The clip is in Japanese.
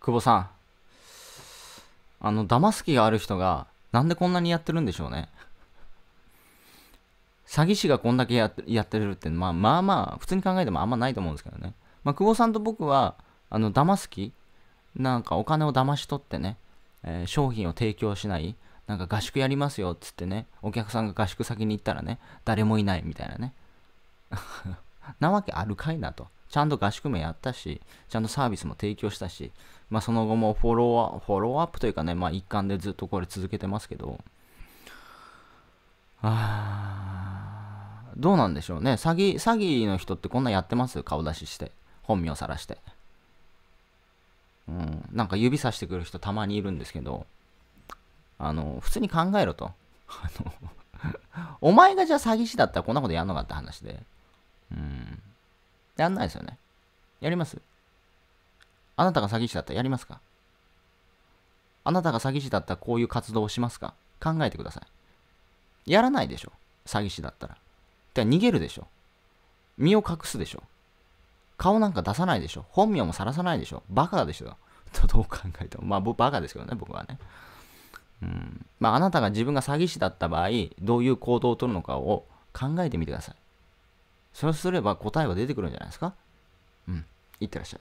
久保さん。あの、騙す気がある人が、なんでこんなにやってるんでしょうね。詐欺師がこんだけやってやってるって、まあまあまあ、普通に考えてもあんまないと思うんですけどね。まあ、久保さんと僕は、あの、騙す気なんかお金を騙し取ってね、えー、商品を提供しない、なんか合宿やりますよっつってね、お客さんが合宿先に行ったらね、誰もいないみたいなね。なわけあるかいなと。ちゃんと合宿名やったし、ちゃんとサービスも提供したし、まあ、その後もフォロー、フォローアップというかね、まあ、一環でずっとこれ続けてますけど、あどうなんでしょうね。詐欺、詐欺の人ってこんなやってます顔出しして。本名さらして。うん。なんか指さしてくる人たまにいるんですけど、あの、普通に考えろと。あの お前がじゃあ詐欺師だったらこんなことやんのかって話で。やんないですよね。やりますあなたが詐欺師だったらやりますかあなたが詐欺師だったらこういう活動をしますか考えてください。やらないでしょ。詐欺師だったら。てか逃げるでしょ。身を隠すでしょ。顔なんか出さないでしょ。本名もさらさないでしょ。バカでしょ。とどう考えても。まあ、僕、バカですけどね、僕はね。うん。まあ、あなたが自分が詐欺師だった場合、どういう行動をとるのかを考えてみてください。そうすれば答えは出てくるんじゃないですかうん。いってらっしゃい。